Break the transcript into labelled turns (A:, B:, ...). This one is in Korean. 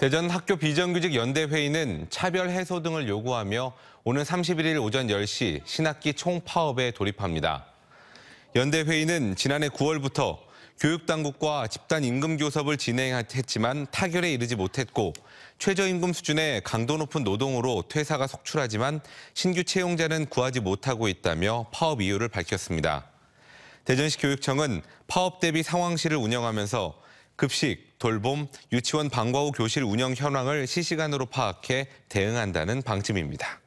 A: 대전 학교 비정규직 연대회의는 차별 해소 등을 요구하며 오는 31일 오전 10시 신학기 총파업에 돌입합니다. 연대회의는 지난해 9월부터 교육당국과 집단임금교섭을 진행했지만 타결에 이르지 못했고 최저임금 수준의 강도 높은 노동으로 퇴사가 속출하지만 신규 채용자는 구하지 못하고 있다며 파업 이유를 밝혔습니다. 대전시 교육청은 파업 대비 상황실을 운영하면서 급식, 돌봄, 유치원 방과 후 교실 운영 현황을 실시간으로 파악해 대응한다는 방침입니다.